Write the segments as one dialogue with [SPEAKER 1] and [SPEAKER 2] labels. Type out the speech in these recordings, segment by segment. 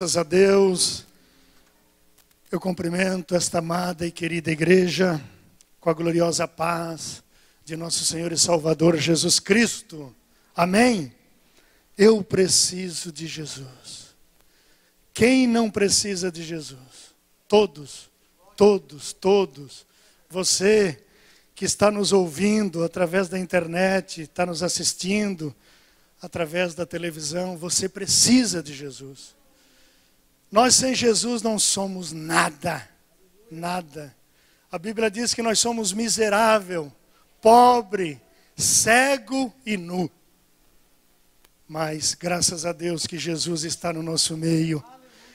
[SPEAKER 1] Graças a Deus, eu cumprimento esta amada e querida igreja com a gloriosa paz de nosso Senhor e Salvador Jesus Cristo. Amém? Eu preciso de Jesus. Quem não precisa de Jesus? Todos, todos, todos. Você que está nos ouvindo através da internet, está nos assistindo através da televisão, você precisa de Jesus. Nós sem Jesus não somos nada, nada. A Bíblia diz que nós somos miserável, pobre, cego e nu. Mas graças a Deus que Jesus está no nosso meio.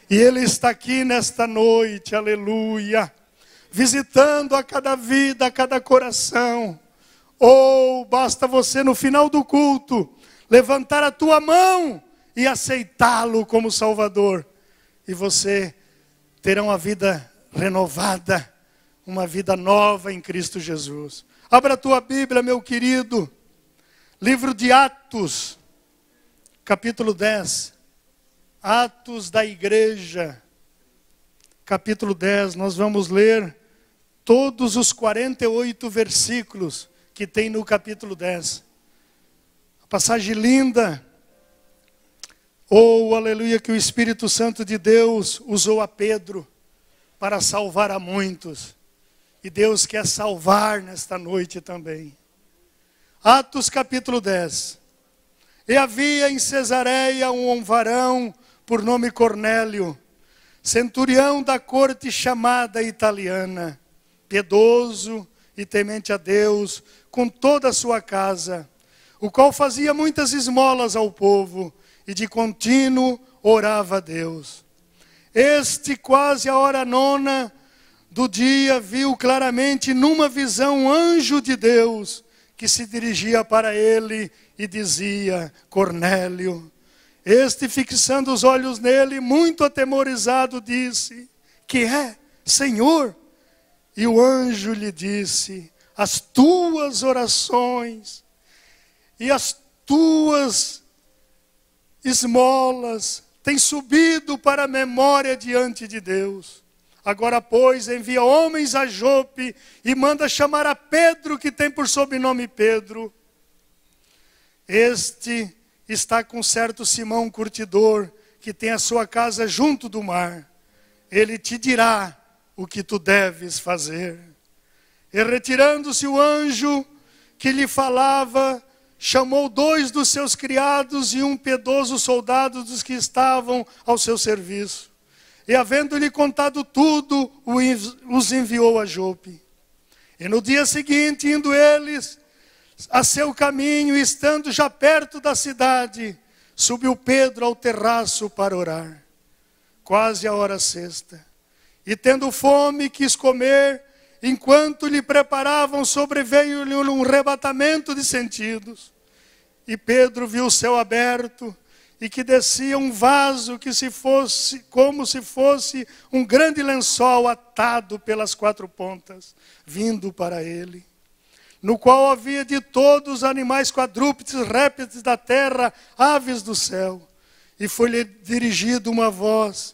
[SPEAKER 1] E Ele está aqui nesta noite, aleluia, visitando a cada vida, a cada coração. Ou oh, basta você no final do culto levantar a tua mão e aceitá-lo como Salvador e você terá uma vida renovada, uma vida nova em Cristo Jesus. Abra a tua Bíblia, meu querido. Livro de Atos, capítulo 10. Atos da Igreja, capítulo 10. Nós vamos ler todos os 48 versículos que tem no capítulo 10. A passagem linda Oh, aleluia, que o Espírito Santo de Deus usou a Pedro para salvar a muitos. E Deus quer salvar nesta noite também. Atos capítulo 10. E havia em Cesareia um varão por nome Cornélio, centurião da corte chamada italiana, piedoso e temente a Deus, com toda a sua casa, o qual fazia muitas esmolas ao povo e de contínuo orava a Deus. Este, quase a hora nona do dia, viu claramente numa visão um anjo de Deus que se dirigia para ele e dizia: Cornélio. Este, fixando os olhos nele, muito atemorizado, disse: Que é, Senhor? E o anjo lhe disse: As tuas orações e as tuas esmolas têm subido para a memória diante de Deus. Agora, pois, envia homens a Jope e manda chamar a Pedro, que tem por sobrenome Pedro. Este está com certo Simão curtidor, que tem a sua casa junto do mar. Ele te dirá o que tu deves fazer. E retirando-se o anjo que lhe falava, chamou dois dos seus criados e um piedoso soldado dos que estavam ao seu serviço. E havendo-lhe contado tudo, os enviou a Jope. E no dia seguinte, indo eles a seu caminho, estando já perto da cidade, subiu Pedro ao terraço para orar, quase a hora sexta. E tendo fome, quis comer, enquanto lhe preparavam, sobreveio-lhe um arrebatamento de sentidos e Pedro viu o céu aberto e que descia um vaso que se fosse como se fosse um grande lençol atado pelas quatro pontas, vindo para ele, no qual havia de todos os animais quadrúpedes, répteis da terra, aves do céu. E foi-lhe dirigida uma voz: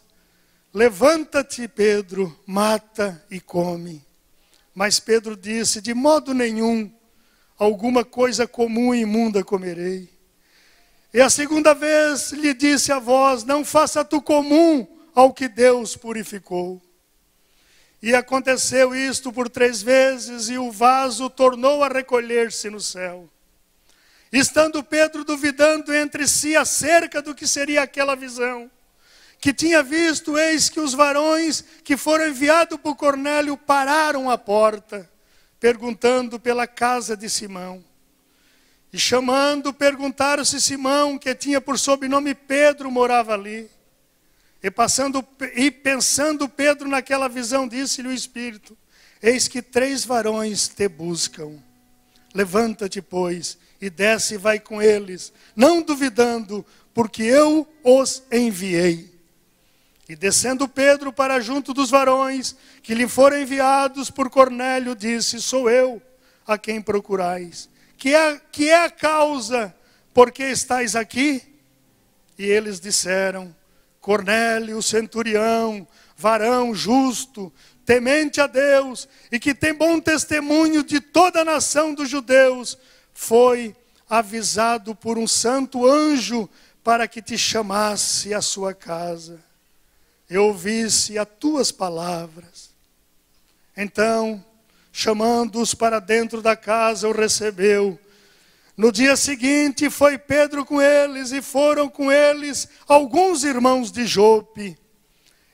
[SPEAKER 1] Levanta-te, Pedro, mata e come. Mas Pedro disse: De modo nenhum alguma coisa comum e imunda comerei. E a segunda vez lhe disse a voz: Não faça tu comum ao que Deus purificou. E aconteceu isto por três vezes, e o vaso tornou a recolher-se no céu. Estando Pedro duvidando entre si acerca do que seria aquela visão, que tinha visto, eis que os varões que foram enviados por Cornélio pararam à porta perguntando pela casa de Simão. E chamando, perguntaram se Simão, que tinha por sobrenome Pedro, morava ali. E, passando, e pensando Pedro naquela visão, disse-lhe o Espírito: Eis que três varões te buscam. Levanta-te, pois, e desce e vai com eles, não duvidando, porque eu os enviei. E descendo Pedro para junto dos varões que lhe foram enviados por Cornélio, disse: Sou eu a quem procurais. Que é, que é a causa por que estáis aqui? E eles disseram: Cornélio, centurião, varão justo, temente a Deus e que tem bom testemunho de toda a nação dos judeus, foi avisado por um santo anjo para que te chamasse à sua casa eu ouvisse as tuas palavras. Então, chamando-os para dentro da casa, o recebeu. No dia seguinte foi Pedro com eles, e foram com eles alguns irmãos de Jope.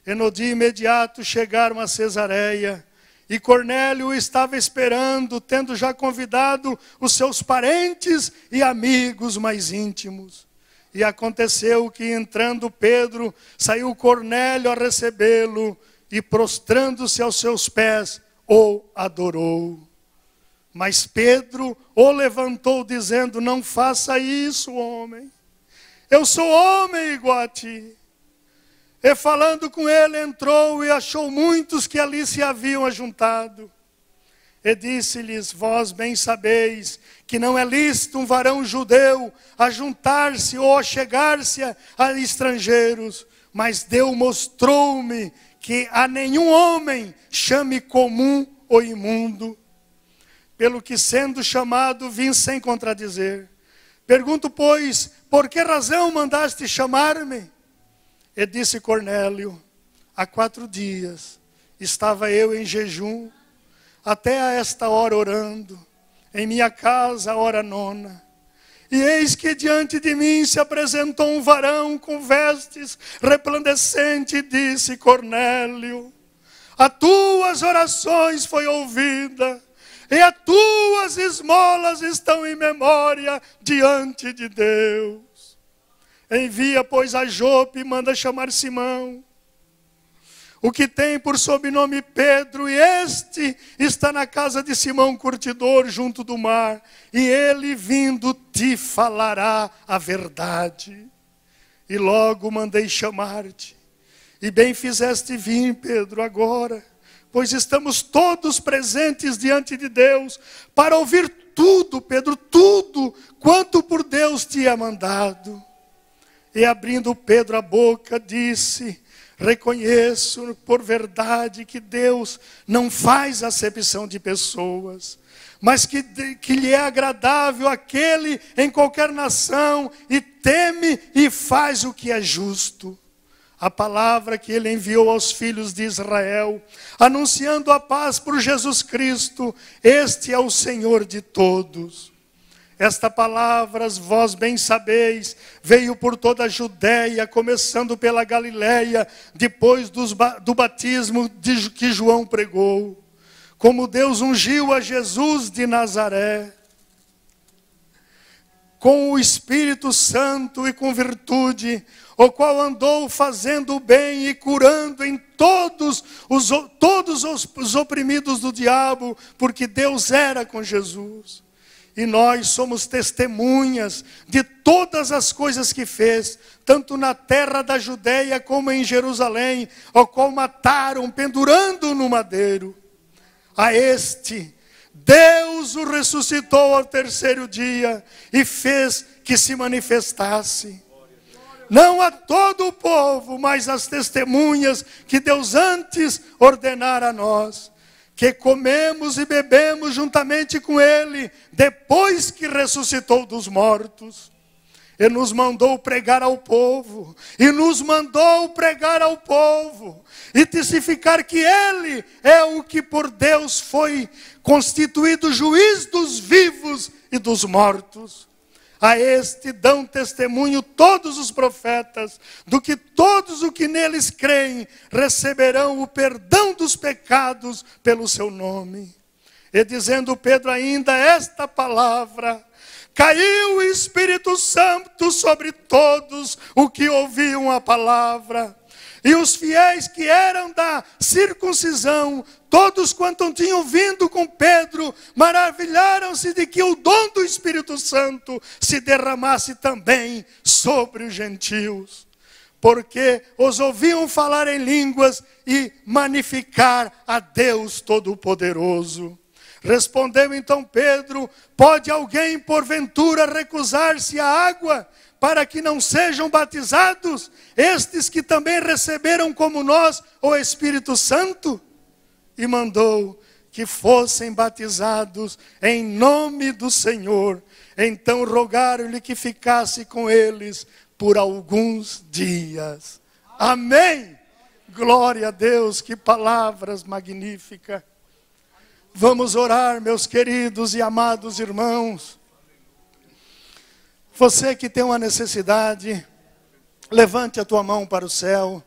[SPEAKER 1] E no dia imediato chegaram a Cesareia, e Cornélio estava esperando, tendo já convidado os seus parentes e amigos mais íntimos. E aconteceu que, entrando Pedro, saiu Cornélio a recebê-lo e, prostrando-se aos seus pés, o adorou. Mas Pedro o levantou, dizendo: Não faça isso, homem. Eu sou homem igual a ti. E falando com ele, entrou e achou muitos que ali se haviam ajuntado. E disse-lhes: Vós bem sabeis que não é lícito um varão judeu ajuntar-se ou chegar-se a, a estrangeiros, mas Deus mostrou-me que a nenhum homem chame comum ou imundo. Pelo que sendo chamado, vim sem contradizer. Pergunto, pois, por que razão mandaste chamar-me? E disse Cornélio: Há quatro dias estava eu em jejum até a esta hora orando, em minha casa, hora nona. E eis que diante de mim se apresentou um varão com vestes resplandecente e disse: Cornélio, a tuas orações foi ouvida, e as tuas esmolas estão em memória diante de Deus. Envia, pois, a Jope e manda chamar Simão o que tem por sobrenome Pedro, e este está na casa de Simão Curtidor, junto do mar, e ele vindo te falará a verdade. E logo mandei chamar-te, e bem fizeste vir, Pedro, agora, pois estamos todos presentes diante de Deus, para ouvir tudo, Pedro, tudo quanto por Deus te é mandado. E abrindo Pedro a boca, disse: Reconheço por verdade que Deus não faz acepção de pessoas, mas que, que lhe é agradável aquele em qualquer nação e teme e faz o que é justo a palavra que ele enviou aos filhos de Israel, anunciando a paz por Jesus Cristo, este é o Senhor de todos. Esta palavra, vós bem sabeis, veio por toda a Judéia, começando pela Galiléia, depois dos, do batismo de, que João pregou. Como Deus ungiu a Jesus de Nazaré, com o Espírito Santo e com virtude, o qual andou fazendo o bem e curando em todos os, todos os oprimidos do diabo, porque Deus era com Jesus e nós somos testemunhas de todas as coisas que fez, tanto na terra da Judéia como em Jerusalém, ao qual mataram pendurando no madeiro. A este, Deus o ressuscitou ao terceiro dia e fez que se manifestasse. Não a todo o povo, mas as testemunhas que Deus antes ordenara a nós que comemos e bebemos juntamente com Ele, depois que ressuscitou dos mortos. E nos mandou pregar ao povo, e nos mandou pregar ao povo, e testificar que Ele é o que por Deus foi constituído juiz dos vivos e dos mortos. A este dão testemunho todos os profetas, do que todos os que neles creem receberão o perdão dos pecados pelo seu nome. E dizendo Pedro ainda esta palavra: Caiu o Espírito Santo sobre todos o que ouviam a palavra e os fiéis que eram da circuncisão, todos quanto tinham vindo com Pedro, maravilharam-se de que o dom do Espírito Santo se derramasse também sobre os gentios porque os ouviam falar em línguas e magnificar a Deus Todo-Poderoso. Respondeu então Pedro: Pode alguém porventura recusar-se à água? para que não sejam batizados estes que também receberam como nós o Espírito Santo? E mandou que fossem batizados em nome do Senhor. Então rogaram-lhe que ficasse com eles por alguns dias. Amém! Glória a Deus, que palavras magníficas. Vamos orar, meus queridos e amados irmãos você que tem uma necessidade, levante a tua mão para o céu.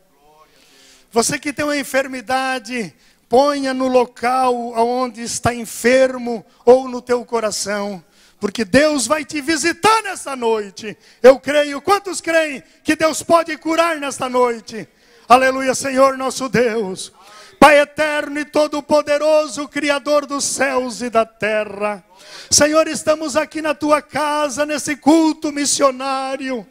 [SPEAKER 1] Você que tem uma enfermidade, ponha no local onde está enfermo ou no teu coração, porque Deus vai te visitar nesta noite. Eu creio, quantos creem que Deus pode curar nesta noite? Aleluia, Senhor nosso Deus. Pai eterno e todo-poderoso, Criador dos céus e da terra. Senhor, estamos aqui na tua casa, nesse culto missionário,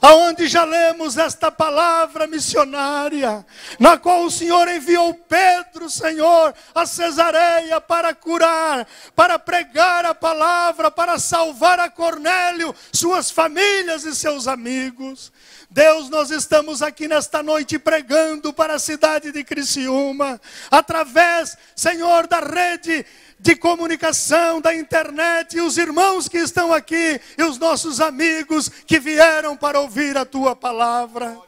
[SPEAKER 1] aonde já lemos esta palavra missionária, na qual o Senhor enviou Pedro encontra o Senhor a Cesareia para curar, para pregar a palavra, para salvar a Cornélio, suas famílias e seus amigos. Deus, nós estamos aqui nesta noite pregando para a cidade de Criciúma, através, Senhor, da rede de comunicação da internet e os irmãos que estão aqui e os nossos amigos que vieram para ouvir a tua palavra.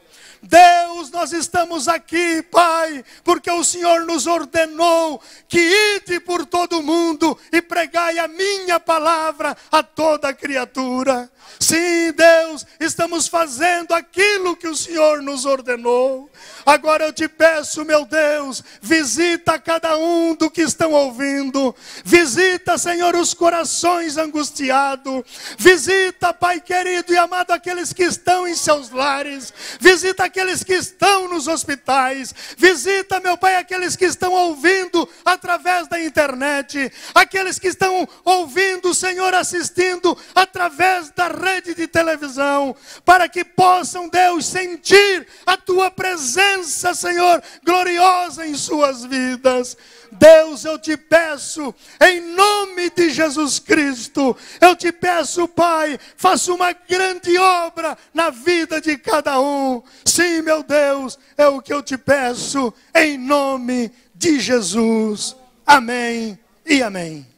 [SPEAKER 1] Deus, nós estamos aqui, Pai, porque o Senhor nos ordenou que ide por todo o mundo e pregai a minha palavra a toda criatura. Sim, Deus, estamos fazendo aquilo que o Senhor nos ordenou. Agora eu te peço, meu Deus, visita cada um do que estão ouvindo. Visita, Senhor, os corações angustiados. Visita, Pai querido e amado, aqueles que estão em seus lares. Visita aqueles que estão nos hospitais, visita, meu Pai, aqueles que estão ouvindo através da internet, aqueles que estão ouvindo, Senhor, assistindo através da rede de televisão, para que possam, Deus, sentir a tua presença, Senhor, gloriosa em suas vidas. Deus, eu te peço, em nome de Jesus Cristo, eu te peço, Pai, faça uma grande obra na vida de cada um. Se Sim, meu Deus, é o que eu te peço, em nome de Jesus. Amém e amém.